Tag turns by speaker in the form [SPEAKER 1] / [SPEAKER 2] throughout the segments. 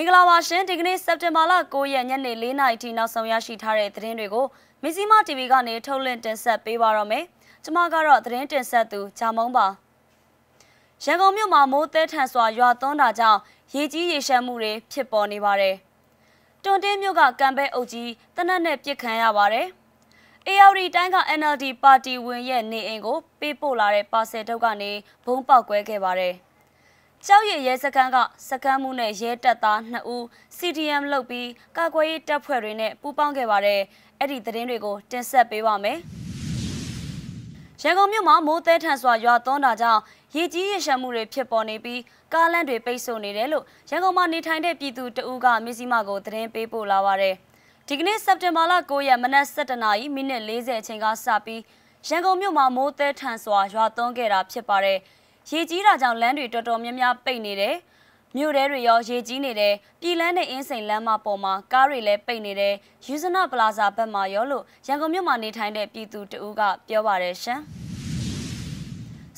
[SPEAKER 1] မင်္ဂလာပါရှင်ဒီကနေ့စက်တင်ဘာလ9ရက်ညနေ4:00နာရီထိနောက်ဆုံးရရှိထားတဲ့သတင်းတွေကိုမီဇီမာ TV ကနေ ထုတ်လွှင့်တင်ဆက်ပေးပါရမယ်။ကျွန်မကတော့သတင်းတင်ဆက်သူဂျာမုံပါ။ရန်ကုန်မြို့မှာမိုးသဲထန်စွာရွာသွန်းတာကြောင့်ရေကြီးရေရှမ်းမှုတွေဖြစ်ပေါ်နေပါတယ်။တွန်တင်းမြို့ကကံပဲအုပ်ကြီးတနက်နဲ့ပြစ်ခံရပါတယ်။ ARD တိုင်းက NLD ပါတီဝင်ရဲ့နေအိမ်ကိုပေးပို့လာတဲ့ပါဆယ်တုပ်ကနေဘုံပေါက်ကွဲခဲ့ပါတယ်။ကျောက်ရည်ရဲစခန်းကစခန်းမှုနဲ့ရဲတပ်သား2ဦး CDM လုပ်ပြီးကာကွယ်ရေးတပ်ဖွဲ့တွေနဲ့ပူးပေါင်းခဲ့ပါတယ်။အဲ့ဒီသတင်းတွေကိုတင်ဆက်ပေးပါမယ်။ရန်ကုန်မြို့မှာမိုးသဲထန်စွာရွာသွန်းတာကြောင့်ရေကြီးရေရှမ်းမှုတွေဖြစ်ပေါ်နေပြီးကားလမ်းတွေပိတ်ဆို့နေတယ်လို့ရန်ကုန်မှာနေထိုင်တဲ့ပြည်သူတဦးကမြစည်းမကိုသတင်းပေးပို့လာပါတယ်။ဒီကနေ့စက်တင်ဘာလ9ရက်မနက်7:00နာရီမိနစ်40အချိန်ကစပြီးရန်ကုန်မြို့မှာမိုးသဲထန်စွာရွာသွန်းခဲ့တာဖြစ်ပါတယ်။ရေကြီးတာကြောင့်လမ်းတွေတော်တော်များများပိတ်နေတယ်မြို့ထဲတွေရောရေကြီးနေတယ်ပြည်လန်းနဲ့အင်းစိန်လမ်းမပေါ်မှာကားတွေလည်းပိတ်နေတယ်ယူဇနပလာဇာဘက်မှာရောလို့ရန်ကုန်မြို့မှာနေထိုင်တဲ့ပြည်သူတဦးကပြောပါတယ်ရှင်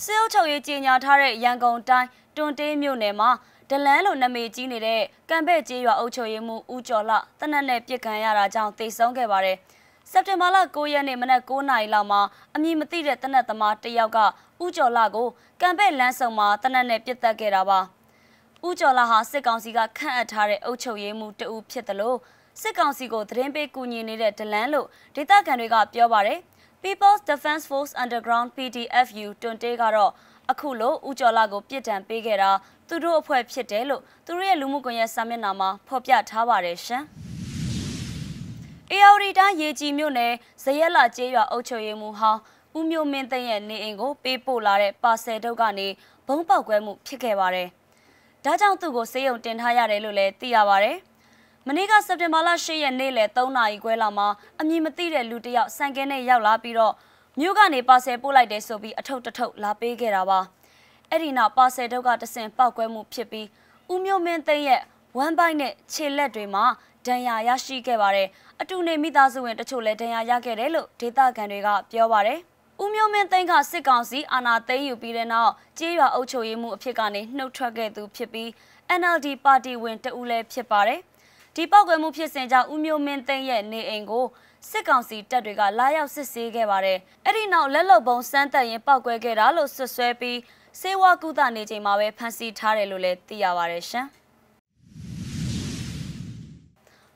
[SPEAKER 1] စေအုပ်ချုပ်ရေးကြီးညာထားတဲ့ရန်ကုန်တိုင်းတွန်တေးမြို့နယ်မှာဒလန်းလိုနာမည်ကြီးနေတဲ့ကံပဲ့ကြီးရွာအုပ်ချုပ်ရေးမှူးဦးကျော်လတနက်နဲ့ပြစ်ခံရတာကြောင့်သေဆုံးခဲ့ပါတယ်စက်တင်ဘာလ9ရက်နေ့မနက်9:00နာရီလောက်မှာအမည်မသိတဲ့တနက်သမားတစ်ယောက်ကဦးကျော်လာကိုကံပဲ့လမ်းဆောင်မှာတနက်နဲ့ပြစ်တက်ခဲ့တာပါဦးကျော်လာဟာစစ်ကောင်စီကခန့်အပ်ထားတဲ့အုပ်ချုပ်ရေးမှူးတဦးဖြစ်တယ်လို့စစ်ကောင်စီကိုသတင်းပေးကူညီနေတဲ့ဒလန်လို့ဒေသခံတွေကပြောပါတယ် People's Defense Force Underground PDFU တွန်တေးကတော့အခုလိုဦးကျော်လာကို ပြစ်ဒဏ်ပေးခဲ့တာသူတို့အဖွဲ့ဖြစ်တယ်လို့သူတို့ရဲ့လူမှုကွန်ရက်စာမျက်နှာမှာဖော်ပြထားပါတယ်ရှင်။အေယော်ရီတိုင်းရေကြီးမြို့နယ်ဇရက်လာကျေးရွာအုပ်ချုပ်ရေးမှူးဟောင်းဦးမျိုးမင်းသိန်းရဲ့နေအိမ်ကိုပေးပို့လာတဲ့ပါဆယ်တုပ်ကနေဘုံပေါက်ကွဲမှု ဖြစ်ခဲ့ပါတယ်။ဒါကြောင့်သူ့ကိုစေယုံတင်ထားရတယ်လို့လည်းသိရပါတယ်။မနေ့ကစက်တင်ဘာလ၈ရက်နေ့လယ်3နာရီခွဲလောက်မှာအမည်မသိတဲ့လူတစ်ယောက်စံကင်းနဲ့ရောက်လာပြီးတော့မြို့ကနေပါဆယ်ပို့လိုက်တယ်ဆိုပြီးအထုပ်တထုပ်လာပေးခဲ့တာပါ။အဲ့ဒီနောက်ပါဆယ်တုပ်ကတဆင်ပေါက်ကွဲမှုဖြစ်ပြီးဦးမျိုးမင်းသိန်းရဲ့ဝမ်းပိုင်းနဲ့ခြေလက်တွေမှာဒဏ်ရာရရှိခဲ့ပါတယ်။အတူနေမိသားစုဝင်တချို့လည်းဒဏ်ရာရခဲ့တယ်လို့ဒေသခံတွေကပြောပါတယ်။ဦးမျိုးမင်းသိန်းကစစ်ကောင်စီအာဏာသိမ်းယူပြီးတဲ့နောက်ကြေးရွာအုပ်ချုပ်ရေးမှုအဖြစ်ကနေနှုတ်ထွက်ခဲ့သူဖြစ်ပြီး NLD ပါတီဝင်တဦးလည်းဖြစ်ပါတယ်။ဒီပောက်ကွယ်မှုဖြစ်စဉ်ကြောင့်ဦးမျိုးမင်းသိန်းရဲ့နေအိမ်ကိုစစ်ကောင်စီတပ်တွေကလာရောက်စစ်ဆေးခဲ့ပါတယ်။အဲ့ဒီနောက်လက်လုံပုံစမ်းတပ်ရင်ပောက်ကွယ်ခဲ့တာလို့ဆွတ်ဆွဲပြီးစေဝါကုသနေချိန်မှာပဲဖမ်းဆီးထားတယ်လို့လည်းသိရပါတယ်ရှင်။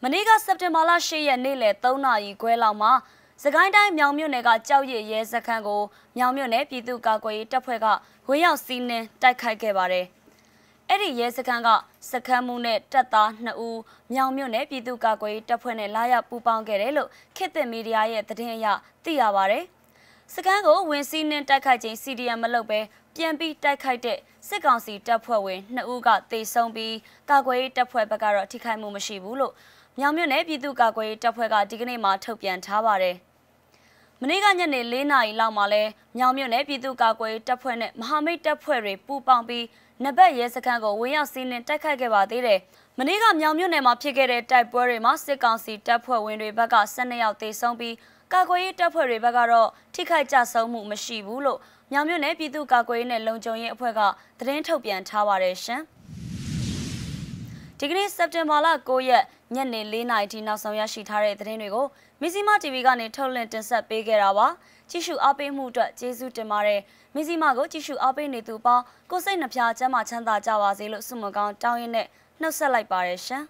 [SPEAKER 1] မနေ့ကစက်တင်ဘာလ၈ရက်နေ့လယ်3နာရီခွဲလောက်မှာစကိုင်းတိုင်းမြောင်မြို့နယ်ကကြောက်ရည်ရဲစခန်းကိုမြောင်မြို့နယ်ပြည်သူ့ကာကွယ်ရေးတပ်ဖွဲ့ကဝေရောက်စီးနှင်းတိုက်ခိုက်ခဲ့ပါတယ်။အဲ့ဒီရဲစခန်းကစခန်းမှုနဲ့တပ်သား2ဦးမြောင်မြို့နယ်ပြည်သူ့ကာကွယ်ရေးတပ်ဖွဲ့နဲ့လာရောက်ပူးပေါင်းခဲ့တယ်လို့ခေတ်သစ်မီဒီယာရဲ့သတင်းအရသိရပါတယ်။စခန်းကိုဝင်စီးနှင်းတိုက်ခိုက်ခြင်း CDM မလုပ်ဘဲပြန်ပြီးတိုက်ခိုက်တဲ့စစ်ကောင်စီတပ်ဖွဲ့ဝင်2ဦးကတေဆုံးပြီးကာကွယ်ရေးတပ်ဖွဲ့ဘက်ကတော့ထိခိုက်မှုမရှိဘူးလို့မြောင်မြွနယ်ပြည်သူ့ကာကွယ်ရေးတပ်ဖွဲ့ကဒီကနေ့မှထုတ်ပြန်ထားပါတယ်။မနေ့ကညနေ၄နာရီလောက်မှာလဲမြောင်မြွနယ်ပြည်သူ့ကာကွယ်ရေးတပ်ဖွဲ့နဲ့မဟာမိတ်တပ်ဖွဲ့တွေပူးပေါင်းပြီးနဘက်ရဲစခန်းကိုဝင်ရောက်စီးနှင်တိုက်ခိုက်ခဲ့ပါသေးတယ်။မနေ့ကမြောင်မြွနယ်မှာဖြစ်ခဲ့တဲ့တိုက်ပွဲတွေမှာစစ်ကောင်စီတပ်ဖွဲ့ဝင်တွေဘက်က12ယောက်သေဆုံးပြီးကာကွယ်ရေးတပ်ဖွဲ့တွေဘက်ကတော့ထိခိုက်ကြဆုံးမှုမရှိဘူးလို့မြောင်မြွနယ်ပြည်သူ့ကာကွယ်ရေးနဲ့လုံခြုံရေးအဖွဲ့ကသတင်းထုတ်ပြန်ထားပါတယ်ရှင်။ဒီကနေ့စက်တင်ဘာလ9ရက်ညနေ4နာရီထိနောက်ဆုံးရရှိထားတဲ့သတင်းတွေကိုမီဇီမာ TV ကနေထုတ်လွှင့်တင်ဆက်ပေးခဲ့တာပါကြည့်ရှုအားပေးမှုအတွက်ကျေးဇူးတင်ပါတယ်မီဇီမာကိုကြည့်ရှုအားပေးနေသူပေါင်းကိုစိတ်နှဖျားကျမ်းမာချမ်းသာကြပါစေလို့ဆုမွန်ကောင်းတောင်းရင်းနဲ့နှုတ်ဆက်လိုက်ပါရရှင်